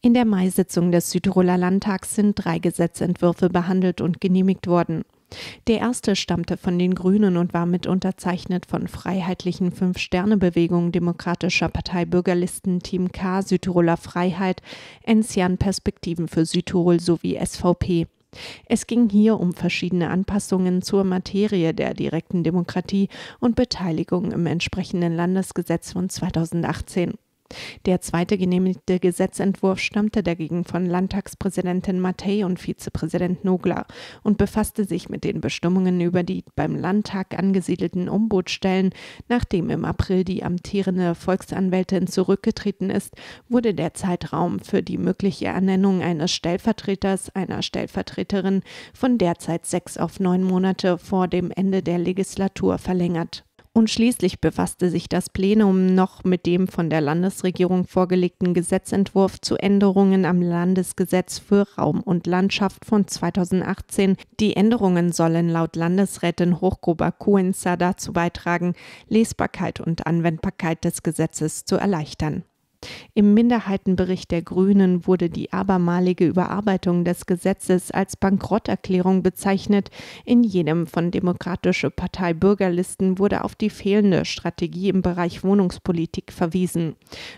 In der Mai-Sitzung des Südtiroler Landtags sind drei Gesetzentwürfe behandelt und genehmigt worden. Der erste stammte von den Grünen und war mit unterzeichnet von freiheitlichen Fünf-Sterne-Bewegungen Demokratischer Partei Bürgerlisten Team K Südtiroler Freiheit, Enzian Perspektiven für Südtirol sowie SVP. Es ging hier um verschiedene Anpassungen zur Materie der direkten Demokratie und Beteiligung im entsprechenden Landesgesetz von 2018. Der zweite genehmigte Gesetzentwurf stammte dagegen von Landtagspräsidentin Mattei und Vizepräsident Nogler und befasste sich mit den Bestimmungen über die beim Landtag angesiedelten Ombudsstellen. Nachdem im April die amtierende Volksanwältin zurückgetreten ist, wurde der Zeitraum für die mögliche Ernennung eines Stellvertreters, einer Stellvertreterin von derzeit sechs auf neun Monate vor dem Ende der Legislatur verlängert und schließlich befasste sich das Plenum noch mit dem von der Landesregierung vorgelegten Gesetzentwurf zu Änderungen am Landesgesetz für Raum und Landschaft von 2018. Die Änderungen sollen laut Landesrätin Hochgruber Kuenza dazu beitragen, Lesbarkeit und Anwendbarkeit des Gesetzes zu erleichtern. Im Minderheitenbericht der Grünen wurde die abermalige Überarbeitung des Gesetzes als Bankrotterklärung bezeichnet. In jenem von Demokratische Partei Bürgerlisten wurde auf die fehlende Strategie im Bereich Wohnungspolitik verwiesen.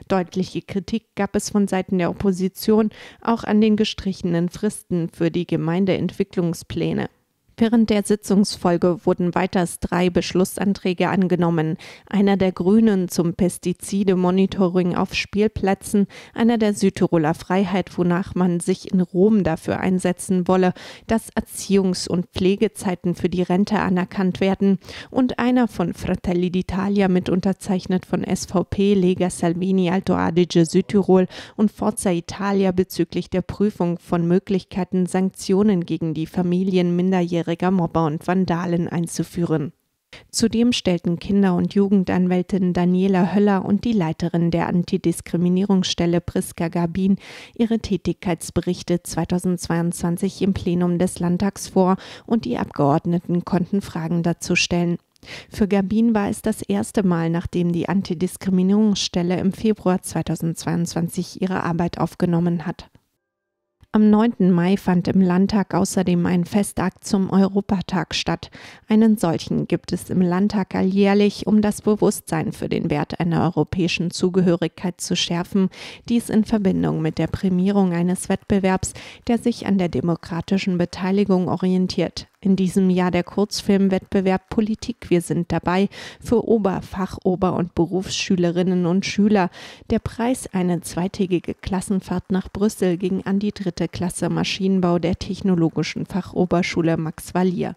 Deutliche Kritik gab es von Seiten der Opposition auch an den gestrichenen Fristen für die Gemeindeentwicklungspläne. Während der Sitzungsfolge wurden weiters drei Beschlussanträge angenommen, einer der Grünen zum Pestizide-Monitoring auf Spielplätzen, einer der Südtiroler Freiheit, wonach man sich in Rom dafür einsetzen wolle, dass Erziehungs- und Pflegezeiten für die Rente anerkannt werden, und einer von Fratelli d'Italia mit unterzeichnet von SVP, Lega Salvini, Alto Adige Südtirol und Forza Italia bezüglich der Prüfung von Möglichkeiten, Sanktionen gegen die Familien minderjähriger minderjähriger Mobber und Vandalen einzuführen. Zudem stellten Kinder- und Jugendanwältin Daniela Höller und die Leiterin der Antidiskriminierungsstelle Priska Gabin ihre Tätigkeitsberichte 2022 im Plenum des Landtags vor und die Abgeordneten konnten Fragen dazu stellen. Für Gabin war es das erste Mal, nachdem die Antidiskriminierungsstelle im Februar 2022 ihre Arbeit aufgenommen hat. Am 9. Mai fand im Landtag außerdem ein Festakt zum Europatag statt. Einen solchen gibt es im Landtag alljährlich, um das Bewusstsein für den Wert einer europäischen Zugehörigkeit zu schärfen, dies in Verbindung mit der Prämierung eines Wettbewerbs, der sich an der demokratischen Beteiligung orientiert, in diesem Jahr der Kurzfilmwettbewerb Politik. Wir sind dabei für Ober-, Fach-, Ober- und Berufsschülerinnen und Schüler. Der Preis eine zweitägige Klassenfahrt nach Brüssel ging an die dritte Klasse Maschinenbau der Technologischen Fachoberschule Max Valier.